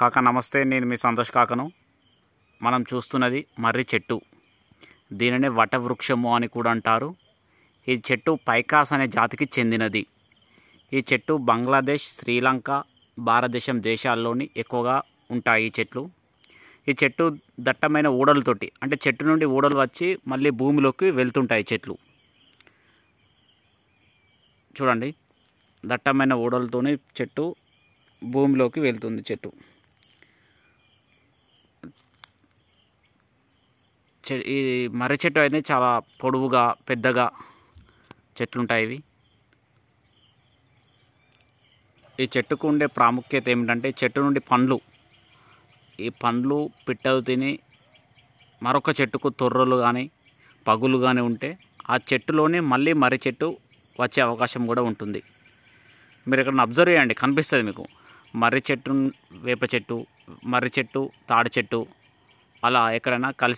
కాక నమస్తే నేను మీ సంతోష్ కాకను మనం చూస్తున్నది మర్రి చెట్టు దీనిని వటవృక్షము అని కూడా అంటారు ఈ చెట్టు పైకాస్ అనే జాతికి చెందినది ఈ చెట్టు బంగ్లాదేశ్ శ్రీలంక భారతదేశం దేశాల్లోని ఎక్కువగా ఉంటాయి ఈ చెట్లు ఈ చెట్టు దట్టమైన ఊడలతోటి అంటే చెట్టు నుండి ఊడలు వచ్చి మళ్ళీ భూమిలోకి వెళ్తుంటాయి చెట్లు చూడండి దట్టమైన ఊడలతోనే చెట్టు భూమిలోకి వెళ్తుంది చెట్టు ఈ మర్రి చెట్టు అయితే చాలా పొడవుగా పెద్దగా చెట్లుంటాయి ఇవి ఈ చెట్టుకు ఉండే ప్రాముఖ్యత ఏమిటంటే చెట్టు నుండి పండ్లు ఈ పండ్లు పిట్టలు తిని మరొక చెట్టుకు తొర్రలు కానీ పగులు కానీ ఉంటే ఆ చెట్టులోనే మళ్ళీ మర్రి చెట్టు వచ్చే అవకాశం కూడా ఉంటుంది మీరు ఇక్కడ అబ్జర్వ్ చేయండి కనిపిస్తుంది మీకు మర్రి చెట్టు వేప చెట్టు మర్రి చెట్టు తాడి చెట్టు అలా ఎక్కడైనా కలిసి